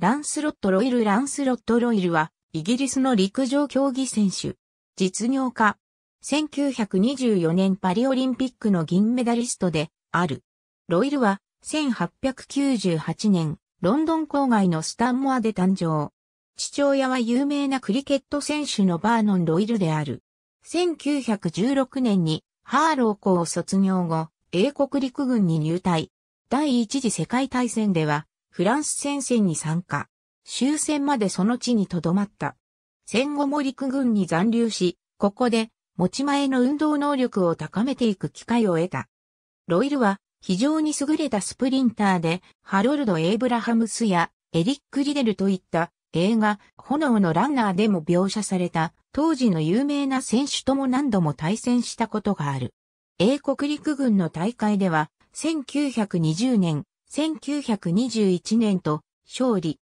ランスロット・ロイル・ランスロット・ロイルは、イギリスの陸上競技選手、実業家。1924年パリオリンピックの銀メダリストで、ある。ロイルは、1898年、ロンドン郊外のスタンモアで誕生。父親は有名なクリケット選手のバーノン・ロイルである。1916年に、ハーロー校を卒業後、英国陸軍に入隊。第一次世界大戦では、フランス戦線に参加。終戦までその地に留まった。戦後も陸軍に残留し、ここで持ち前の運動能力を高めていく機会を得た。ロイルは非常に優れたスプリンターで、ハロルド・エイブラハムスやエリック・リデルといった映画、炎のランナーでも描写された当時の有名な選手とも何度も対戦したことがある。英国陸軍の大会では1920年1921年と勝利。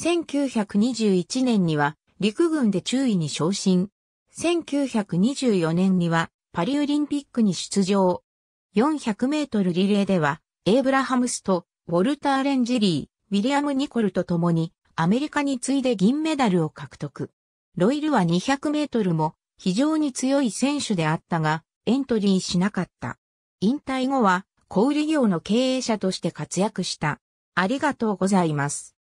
1921年には陸軍で中尉に昇進。1924年にはパリオリンピックに出場。400メートルリレーでは、エイブラハムスとウォルター・レンジリー、ウィリアム・ニコルと共にアメリカに次いで銀メダルを獲得。ロイルは200メートルも非常に強い選手であったが、エントリーしなかった。引退後は小売業の経営者として活躍した。ありがとうございます。